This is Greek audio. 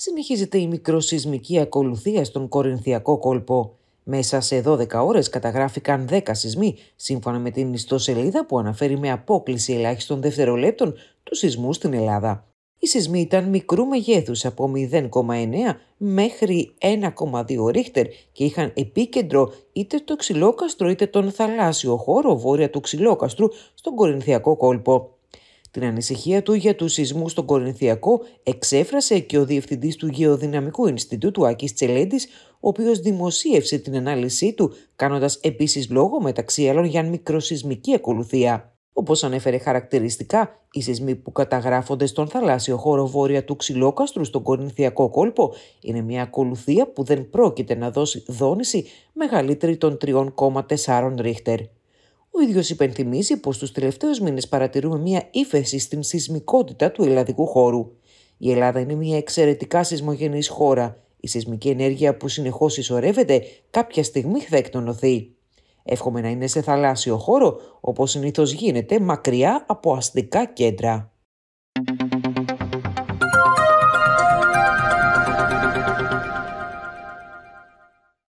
συνεχίζεται η μικροσυσμική ακολουθία στον Κορινθιακό κόλπο. Μέσα σε 12 ώρες καταγράφηκαν 10 σεισμοί, σύμφωνα με την ιστοσελίδα που αναφέρει με απόκληση ελάχιστων δευτερολέπτων τους σεισμούς στην Ελλάδα. Οι σεισμοί ήταν μικρού μεγέθους από 0,9 μέχρι 1,2 ρίχτερ και είχαν επίκεντρο είτε το ξυλόκαστρο είτε τον θαλάσσιο χώρο βόρεια του ξυλόκαστρου στον Κορινθιακό κόλπο. Την ανησυχία του για τους σεισμούς στον Κορινθιακό εξέφρασε και ο διευθυντής του Γεωδυναμικού Ινστιτούτου Άκης Τσελέντης, ο οποίος δημοσίευσε την ανάλυση του, κάνοντας επίσης λόγο μεταξύ άλλων για μικροσυσμική ακολουθία. Όπως ανέφερε χαρακτηριστικά, οι σεισμοί που καταγράφονται στον θαλάσσιο χώρο βόρεια του Ξυλόκαστρου στον Κορινθιακό κόλπο είναι μια ακολουθία που δεν πρόκειται να δώσει δόνηση μεγαλύτερη των 3,4 ρίχτερ. Ο ίδιος υπενθυμίζει πως τους τελευταίους μήνες παρατηρούμε μια ύφεση στην σεισμικότητα του ελλαδικού χώρου. Η Ελλάδα είναι μια εξαιρετικά σεισμογενής χώρα. Η σεισμική ενέργεια που συνεχώς ισορεύεται κάποια στιγμή θα εκτονωθεί. Εύχομαι να είναι σε θαλάσσιο χώρο, όπως συνήθως γίνεται, μακριά από αστικά κέντρα.